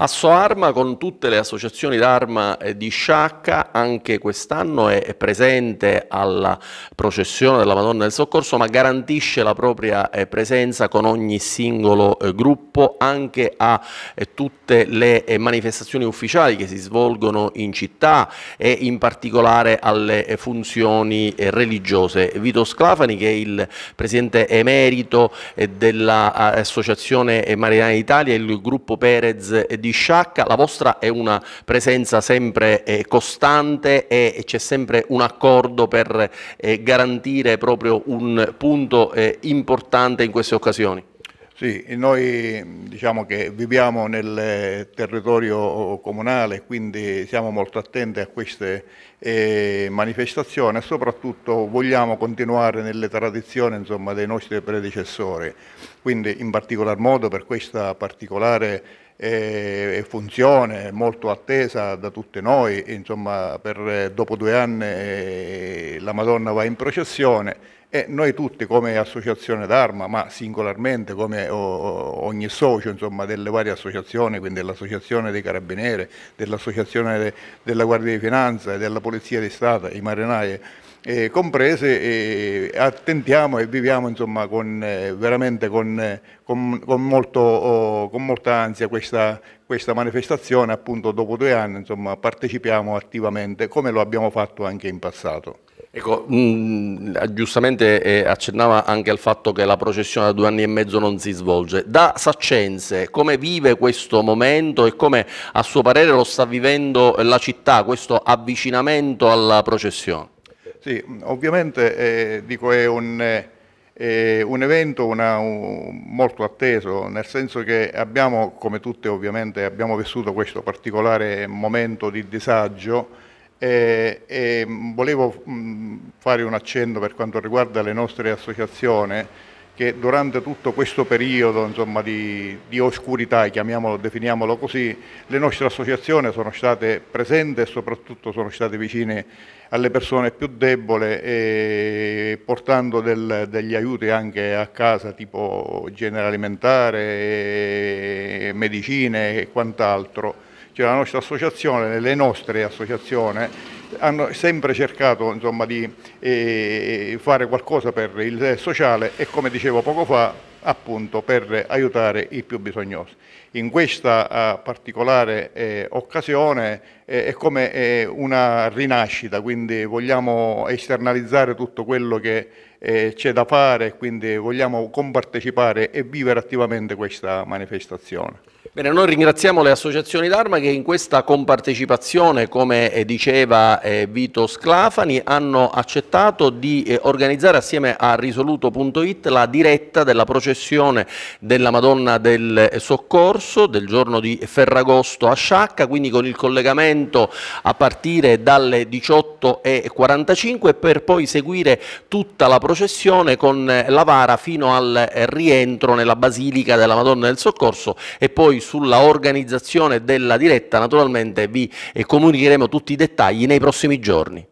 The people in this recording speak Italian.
Assoarma con tutte le associazioni d'arma eh, di Sciacca anche quest'anno è presente alla processione della Madonna del Soccorso ma garantisce la propria eh, presenza con ogni singolo eh, gruppo anche a tutte le manifestazioni ufficiali che si svolgono in città e in particolare alle funzioni religiose. Vito Sclafani che è il presidente emerito dell'Associazione Mariana Italia e il gruppo Perez di di Sciacca, la vostra è una presenza sempre eh, costante e c'è sempre un accordo per eh, garantire proprio un punto eh, importante in queste occasioni. Sì, noi diciamo che viviamo nel eh, territorio comunale, quindi siamo molto attenti a queste eh, manifestazioni e soprattutto vogliamo continuare nelle tradizioni insomma, dei nostri predecessori, quindi in particolar modo per questa particolare e funzione molto attesa da tutte noi, insomma per, eh, dopo due anni eh, la Madonna va in processione e noi tutti come associazione d'arma, ma singolarmente come ogni socio insomma, delle varie associazioni, quindi dell'associazione dei carabinieri, dell'associazione della Guardia di Finanza, e della Polizia di Stato, i marinai, eh, comprese e attentiamo e viviamo insomma, con, eh, veramente con, eh, con, con, molto, oh, con molta ansia questa, questa manifestazione, appunto dopo due anni insomma, partecipiamo attivamente come lo abbiamo fatto anche in passato. Ecco, mh, mm, giustamente eh, accennava anche al fatto che la processione da due anni e mezzo non si svolge. Da Saccenze, come vive questo momento e come a suo parere lo sta vivendo la città, questo avvicinamento alla processione? Sì, ovviamente eh, dico, è un, eh, un evento una, un, molto atteso, nel senso che abbiamo, come tutte ovviamente, abbiamo vissuto questo particolare momento di disagio e, eh, e volevo mh, mm, fare un accenno per quanto riguarda le nostre associazioni che durante tutto questo periodo insomma, di, di, oscurità, chiamiamolo, definiamolo così, le nostre associazioni sono state presenti e soprattutto sono state vicine alle persone più debole portando del, degli aiuti anche a casa tipo genere alimentare, medicine e quant'altro cioè la nostra associazione, le nostre associazioni hanno sempre cercato insomma, di eh, fare qualcosa per il sociale e come dicevo poco fa appunto per aiutare i più bisognosi. In questa uh, particolare eh, occasione eh, è come eh, una rinascita, quindi vogliamo esternalizzare tutto quello che eh, c'è da fare, quindi vogliamo compartecipare e vivere attivamente questa manifestazione. Bene, noi ringraziamo le associazioni d'arma che in questa compartecipazione, come eh, diceva eh, Vito Sclafani, hanno accettato di eh, organizzare assieme a risoluto.it la diretta della processione della Madonna del Soccorso del giorno di Ferragosto a Sciacca, quindi con il collegamento a partire dalle 18.45 per poi seguire tutta la processione con la vara fino al rientro nella Basilica della Madonna del Soccorso e poi sulla organizzazione della diretta naturalmente vi eh, comunicheremo tutti i dettagli nei prossimi giorni.